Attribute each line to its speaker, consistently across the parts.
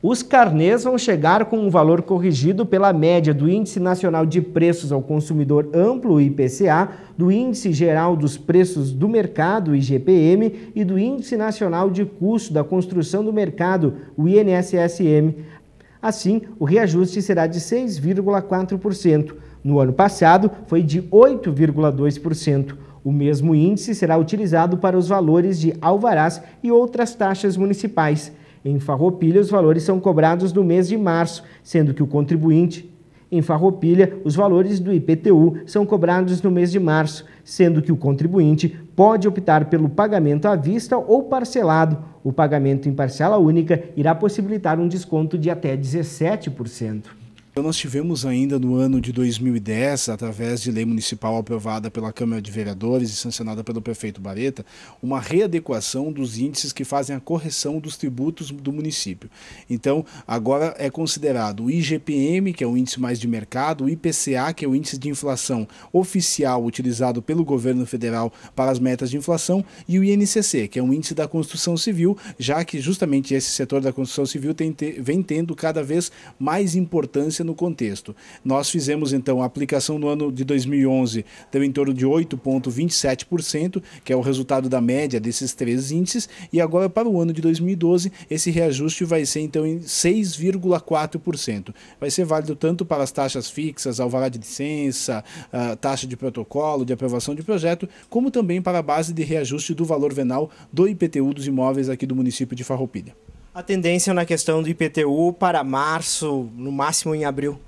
Speaker 1: Os carnês vão chegar com um valor corrigido pela média do Índice Nacional de Preços ao Consumidor Amplo, IPCA, do Índice Geral dos Preços do Mercado, IGPM, e do Índice Nacional de Custo da Construção do Mercado, o INSSM. Assim, o reajuste será de 6,4%. No ano passado, foi de 8,2%. O mesmo índice será utilizado para os valores de alvarás e outras taxas municipais. Em Farroupilha, os valores são cobrados no mês de março, sendo que o contribuinte em Farroupilha, os valores do IPTU são cobrados no mês de março, sendo que o contribuinte pode optar pelo pagamento à vista ou parcelado. O pagamento em parcela única irá possibilitar um desconto de até 17%.
Speaker 2: Então, nós tivemos ainda no ano de 2010, através de lei municipal aprovada pela Câmara de Vereadores e sancionada pelo prefeito Bareta, uma readequação dos índices que fazem a correção dos tributos do município. Então, agora é considerado o IGPM, que é o índice mais de mercado, o IPCA, que é o índice de inflação oficial utilizado pelo governo federal para as metas de inflação, e o INCC, que é o índice da construção civil, já que justamente esse setor da construção civil tem, vem tendo cada vez mais importância no contexto. Nós fizemos então a aplicação no ano de 2011 deu em torno de 8,27%, que é o resultado da média desses três índices, e agora para o ano de 2012 esse reajuste vai ser então em 6,4%. Vai ser válido tanto para as taxas fixas, alvará de licença, ah, taxa de protocolo, de aprovação de projeto, como também para a base de reajuste do valor venal do IPTU dos imóveis aqui do município de Farroupilha
Speaker 1: a tendência na questão do IPTU para março, no máximo em abril?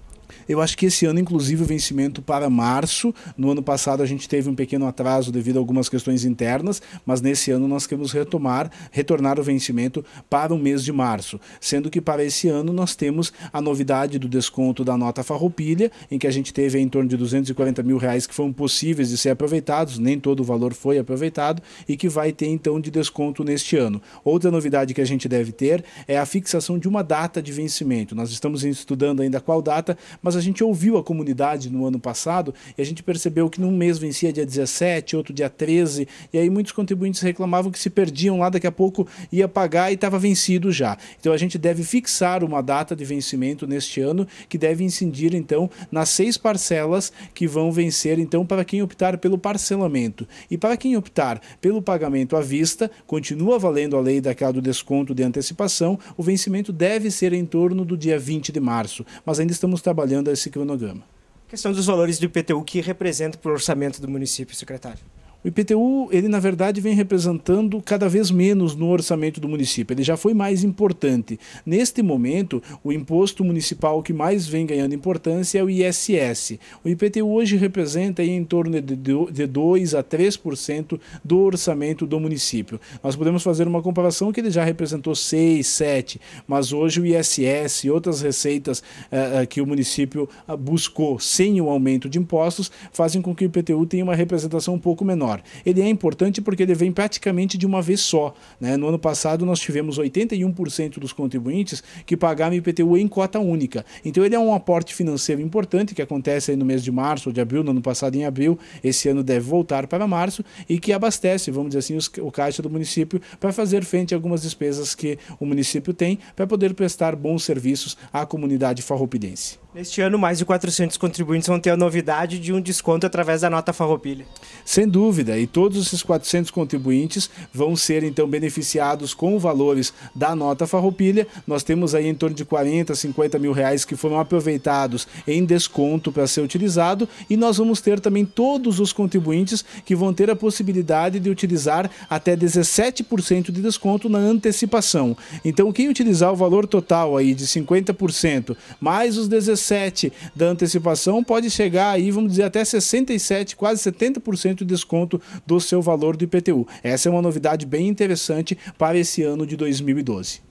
Speaker 2: Eu acho que esse ano, inclusive, o vencimento para março. No ano passado a gente teve um pequeno atraso devido a algumas questões internas, mas nesse ano nós queremos retomar, retornar o vencimento para o mês de março. Sendo que para esse ano nós temos a novidade do desconto da nota farroupilha, em que a gente teve em torno de 240 mil reais que foram possíveis de ser aproveitados, nem todo o valor foi aproveitado, e que vai ter então de desconto neste ano. Outra novidade que a gente deve ter é a fixação de uma data de vencimento. Nós estamos estudando ainda qual data, mas mas a gente ouviu a comunidade no ano passado e a gente percebeu que num mês vencia dia 17, outro dia 13, e aí muitos contribuintes reclamavam que se perdiam lá, daqui a pouco ia pagar e estava vencido já. Então a gente deve fixar uma data de vencimento neste ano que deve incidir então nas seis parcelas que vão vencer então para quem optar pelo parcelamento. E para quem optar pelo pagamento à vista, continua valendo a lei daquela do desconto de antecipação, o vencimento deve ser em torno do dia 20 de março, mas ainda estamos trabalhando respeitando esse cronograma. A questão dos valores do IPTU que representa para o orçamento do município, secretário? O IPTU, ele na verdade vem representando cada vez menos no orçamento do município, ele já foi mais importante. Neste momento, o imposto municipal que mais vem ganhando importância é o ISS. O IPTU hoje representa em torno de 2 a 3% do orçamento do município. Nós podemos fazer uma comparação que ele já representou 6, 7, mas hoje o ISS e outras receitas eh, eh que o município ah, buscou sem o aumento de impostos fazem com que o IPTU tenha uma representação um pouco menor menor. Ele é importante porque ele vem praticamente de uma vez só. Né? No ano passado, nós tivemos 81% dos contribuintes que pagaram IPTU em cota única. Então, ele é um aporte financeiro importante que acontece no mês de março ou de abril, no ano passado em abril, esse ano deve voltar para março e que abastece, vamos dizer assim, os, o caixa do município para fazer frente a algumas despesas que o município tem para poder prestar bons serviços à comunidade farroupidense.
Speaker 1: Neste ano, mais de 400 contribuintes vão ter a
Speaker 2: novidade de um desconto através da nota Farroupilha. Sem dúvida, e todos esses 400 contribuintes vão ser então beneficiados com valores da nota Farroupilha. Nós temos aí em torno de 40, 50 mil reais que foram aproveitados em desconto para ser utilizado, e nós vamos ter também todos os contribuintes que vão ter a possibilidade de utilizar até 17% de desconto na antecipação. Então, quem utilizar o valor total aí de 50% mais os 17 17 da antecipação, pode chegar aí, vamos dizer, até 67, quase 70% de desconto do seu valor do IPTU. Essa é uma novidade bem interessante para esse ano de 2012.